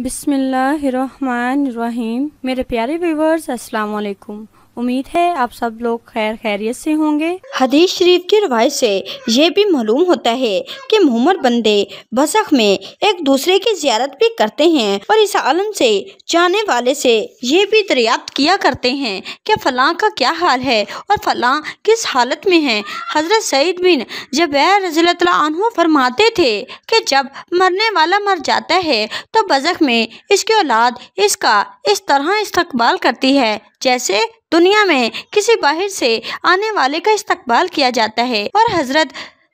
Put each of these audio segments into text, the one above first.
रहीम मेरे प्यारे व्यूवर्स अस्सलाम वालेकुम उम्मीद है आप सब लोग खैर खैरियत से होंगे हदीस शरीफ की रवायत से ये भी मालूम होता है कि मुहमर बंदे बसख में एक दूसरे की जियारत भी करते हैं और इस आलम से जाने वाले से ये भी दरियाफ्त किया करते हैं कि फ़लाँ का क्या हाल है और फलां किस हालत में है हज़रत सईद बिन जब रजू फरमाते थे कि जब मरने वाला मर जाता है तो बजख में इसकी औलाद इसका इस तरह इस्तबाल करती है जैसे दुनिया में किसी बाहर से आने वाले का इस्तकबाल किया जाता है और हजरत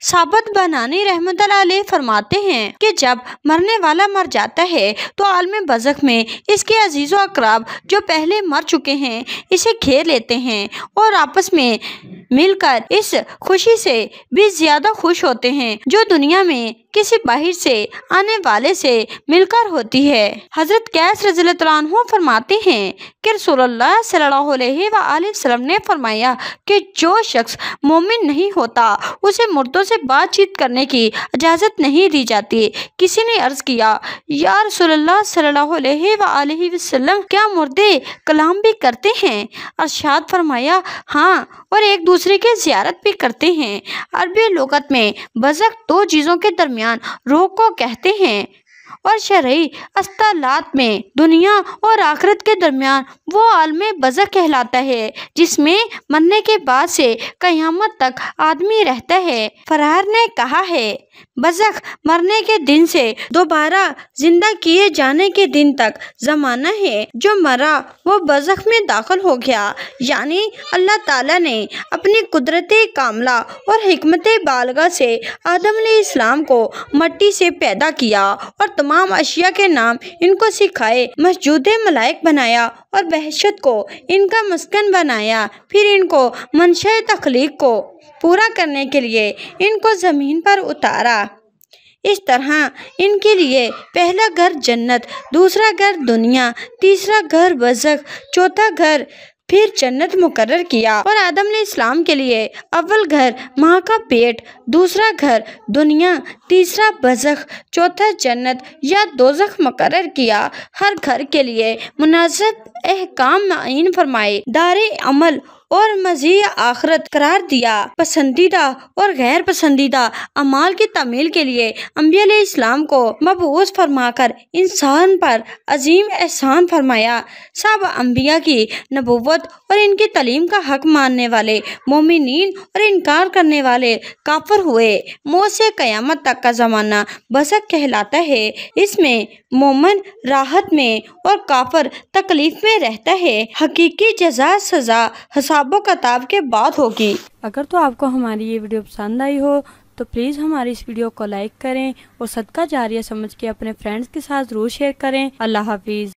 साबत बनानी रहमत फरमाते हैं कि जब मरने वाला मर जाता है तो आलम बजक में इसके अजीज़ अकराब जो पहले मर चुके हैं इसे घेर लेते हैं और आपस में मिलकर इस खुशी से भी ज्यादा खुश होते हैं जो दुनिया में किसी बाहर से आने वाले से मिलकर होती है हजरत कैस रजील्तन फरमाते हैं कि वसल्लम ने फरमाया कि जो शख्स मोमिन नहीं होता उसे मुर्दों से बातचीत करने की इजाज़त नहीं दी जाती किसी ने अर्ज़ किया या रसोल्ला क्या मुर्दे कलाम भी करते हैं अर्शाद फरमाया हाँ और एक दूसरे दूसरे के ज्यारत भी करते हैं अरबी लगत में बजक दो चीज़ों के दरमियान रोग को कहते हैं और शरय अस्तालात में दुनिया और आखरत के दरमियान वो आलम बज़क कहलाता है जिसमें मरने के बाद से क़यामत तक आदमी रहता है फरार ने कहा है बजख मरने के दिन से दोबारा जिंदा किए जाने के दिन तक जमाना है जो मरा वो बजख में दाखिल हो गया यानी अल्लाह ताला ने अपनी कुदरती कामला और हमत बालगा से आदम इस्लाम को मट्टी से पैदा किया और तमाम अशिया के नाम इनको सिखाए मस्जूद मलाइक बनाया और बहशत को इनका मस्कन बनाया फिर इनको मनशा तखलीक को पूरा करने के लिए इनको ज़मीन पर उतारा इस तरह इनके लिए पहला घर जन्नत दूसरा घर दुनिया तीसरा घर बजक चौथा घर फिर जन्नत मुकर किया और आदम ने इस्लाम के लिए अव्वल घर माँ का पेट दूसरा घर दुनिया तीसरा बजख चौथा जन्नत या दोजख मुकर किया हर घर के लिए मुनासिब अहकाम आइन फरमाए दार अमल और मजी आखरत करार दिया पसंदीदा और गैर पसंदीदा अमाल की तमील के लिए अम्बिया इस्लाम को मबूस कर इंसान पर अजीम एहसान फरमाया सब अम्बिया की नबूवत और इनकी तलीम का हक मानने वाले मोमिन और इनकार करने वाले काफर हुए मौत से क़यामत तक का ज़माना बसक कहलाता है इसमें मोमन राहत में और काफर तकलीफ में रहता है हकीकी जजा सजा हसा किताबों किताब के बाद होगी अगर तो आपको हमारी ये वीडियो पसंद आई हो तो प्लीज़ हमारी इस वीडियो को लाइक करें और सदका जारिया समझ के अपने फ्रेंड्स के साथ ज़रूर शेयर करें अल्लाह हाफिज़